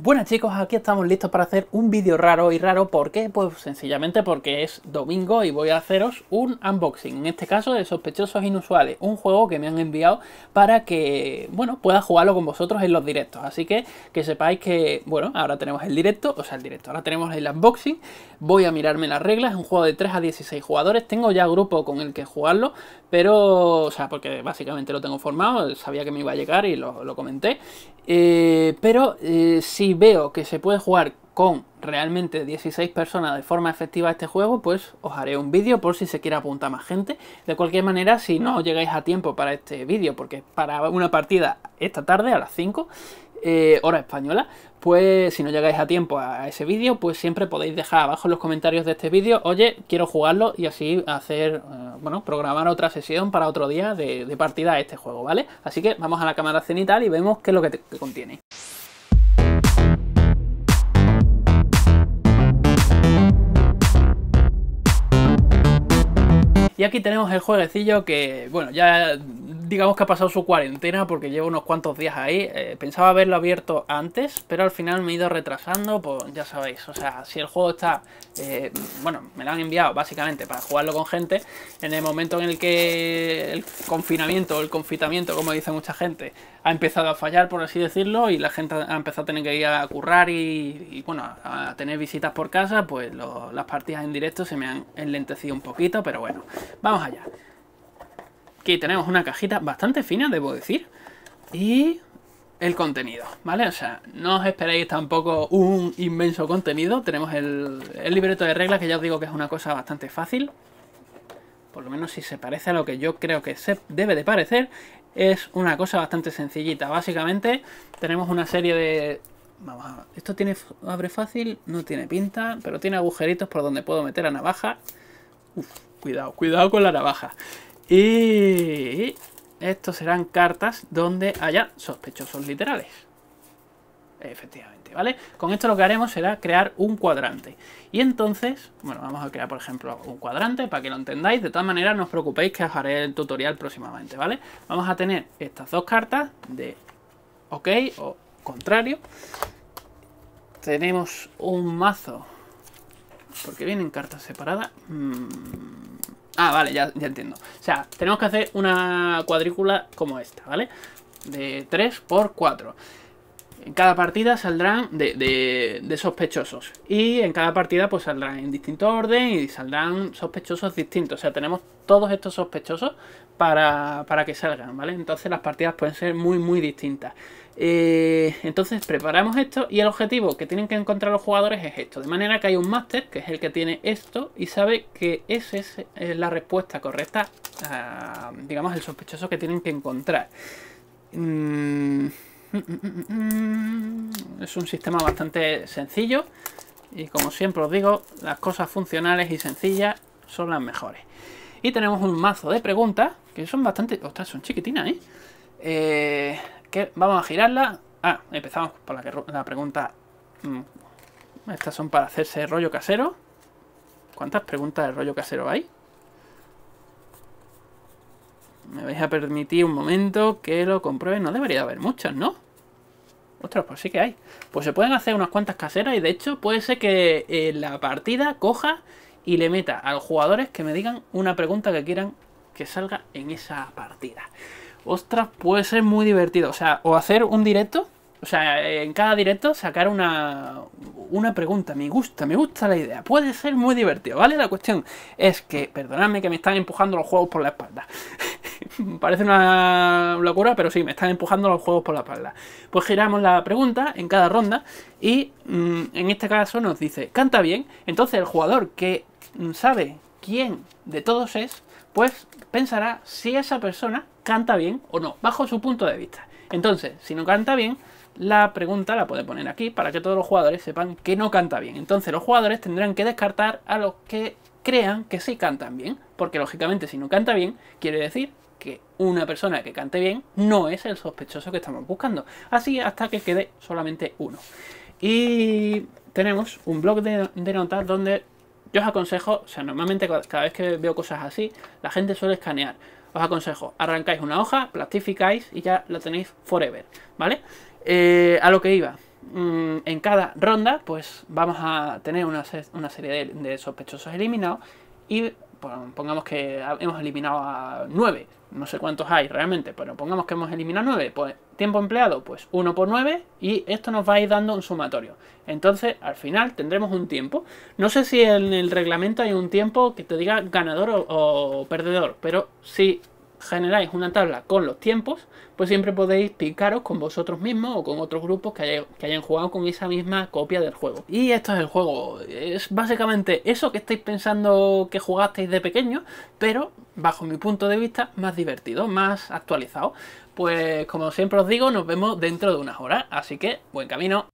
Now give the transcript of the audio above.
Buenas chicos, aquí estamos listos para hacer un vídeo raro y raro, ¿por qué? Pues sencillamente porque es domingo y voy a haceros un unboxing, en este caso de Sospechosos Inusuales, un juego que me han enviado para que, bueno, pueda jugarlo con vosotros en los directos, así que que sepáis que, bueno, ahora tenemos el directo, o sea el directo, ahora tenemos el unboxing, voy a mirarme las reglas, es un juego de 3 a 16 jugadores, tengo ya grupo con el que jugarlo, pero, o sea, porque básicamente lo tengo formado, sabía que me iba a llegar y lo, comenté, eh, pero eh, si veo que se puede jugar con realmente 16 personas de forma efectiva este juego, pues os haré un vídeo por si se quiere apuntar más gente. De cualquier manera, si no llegáis a tiempo para este vídeo, porque para una partida esta tarde a las 5, eh, hora española, pues si no llegáis a tiempo a ese vídeo, pues siempre podéis dejar abajo en los comentarios de este vídeo, oye, quiero jugarlo y así hacer, eh, bueno, programar otra sesión para otro día de, partida a este juego, ¿vale? Así que vamos a la cámara cenital y vemos qué es lo que contiene. Y aquí tenemos el jueguecillo que, bueno, ya digamos que ha pasado su cuarentena porque llevo unos cuantos días ahí. Eh, pensaba haberlo abierto antes, pero al final me he ido retrasando, pues ya sabéis. O sea, si el juego está... Eh, bueno, me lo han enviado básicamente para jugarlo con gente. En el momento en el que el confinamiento o el confitamiento, como dice mucha gente, ha empezado a fallar, por así decirlo, y la gente ha empezado a tener que ir a currar y, bueno, a tener visitas por casa, pues las partidas en directo se me han enlentecido un poquito, pero bueno, vamos allá. Aquí tenemos una cajita bastante fina, debo decir. Y el contenido, ¿vale? O sea, no os esperéis tampoco un inmenso contenido. Tenemos el, libreto de reglas, que ya os digo que es una cosa bastante fácil. Por lo menos si se parece a lo que yo creo que se debe de parecer, es una cosa bastante sencillita. Básicamente tenemos una serie de... Vamos Esto tiene abre fácil, no tiene pinta, pero tiene agujeritos por donde puedo meter la navaja. cuidado, cuidado con la navaja. Y estos serán cartas donde haya sospechosos literales. Efectivamente, ¿vale? Con esto lo que haremos será crear un cuadrante. Y entonces, bueno, vamos a crear por ejemplo un cuadrante para que lo entendáis. De tal manera no os preocupéis que os haré el tutorial próximamente, ¿vale? Vamos a tener estas dos cartas de ok o contrario. Tenemos un mazo, porque vienen cartas separadas. Mm. Ah, vale, ya, ya entiendo. O sea, tenemos que hacer una cuadrícula como esta, ¿vale? De 3 por 4. En cada partida saldrán de, sospechosos. Y en cada partida pues saldrán en distinto orden y saldrán sospechosos distintos. O sea, tenemos todos estos sospechosos para, que salgan, ¿vale? Entonces las partidas pueden ser muy, muy distintas. Eh, entonces preparamos esto y el objetivo que tienen que encontrar los jugadores es esto. De manera que hay un máster, que es el que tiene esto, y sabe que esa es la respuesta correcta a, digamos, el sospechoso que tienen que encontrar. Mm, Mm, mm, mm, es un sistema bastante sencillo y como siempre os digo, las cosas funcionales y sencillas son las mejores. Y tenemos un mazo de preguntas que son bastante... Ostras, son chiquitinas, ¿eh? eh que vamos a girarla. Ah, empezamos por la, la pregunta... Estas son para hacerse rollo casero. ¿Cuántas preguntas de rollo casero hay? Me vais a permitir un momento que lo compruebe. No debería haber muchas, ¿no? Ostras, pues sí que hay. Pues se pueden hacer unas cuantas caseras y de hecho puede ser que eh, la partida coja y le meta a los jugadores que me digan una pregunta que quieran que salga en esa partida. Ostras, puede ser muy divertido. O sea, o hacer un directo. O sea, en cada directo sacar una, una pregunta. Me gusta, me gusta la idea. Puede ser muy divertido, ¿vale? La cuestión es que, perdonadme que me están empujando los juegos por la espalda. Parece una locura, pero sí, me están empujando los juegos por la espalda. Pues giramos la pregunta en cada ronda y mm, en este caso nos dice, canta bien. Entonces el jugador que mm, sabe quién de todos es, pues pensará si esa persona canta bien o no, bajo su punto de vista. Entonces, si no canta bien, la pregunta la puede poner aquí para que todos los jugadores sepan que no canta bien. Entonces los jugadores tendrán que descartar a los que crean que sí cantan bien, porque lógicamente si no canta bien, quiere decir que una persona que cante bien no es el sospechoso que estamos buscando. Así hasta que quede solamente uno. Y tenemos un blog de, notas donde yo os aconsejo, o sea, normalmente cada vez que veo cosas así, la gente suele escanear. Os aconsejo, arrancáis una hoja, plastificáis y ya la tenéis forever, ¿vale? Eh, a lo que iba, Mm, en cada ronda pues vamos a tener una, serie de, sospechosos eliminados y pongamos que hemos eliminado a 9, no sé cuántos hay realmente, pero pongamos que hemos eliminado 9, pues tiempo empleado pues 1 por 9 y esto nos va a ir dando un sumatorio. Entonces al final tendremos un tiempo. No sé si en el reglamento hay un tiempo que te diga ganador o, o perdedor, pero sí generáis una tabla con los tiempos, pues siempre podéis picaros con vosotros mismos o con otros grupos que, hayan jugado con esa misma copia del juego. Y esto es el juego, es básicamente eso que estáis pensando que jugasteis de pequeño, pero bajo mi punto de vista más divertido, más actualizado. Pues como siempre os digo, nos vemos dentro de unas horas, así que buen camino.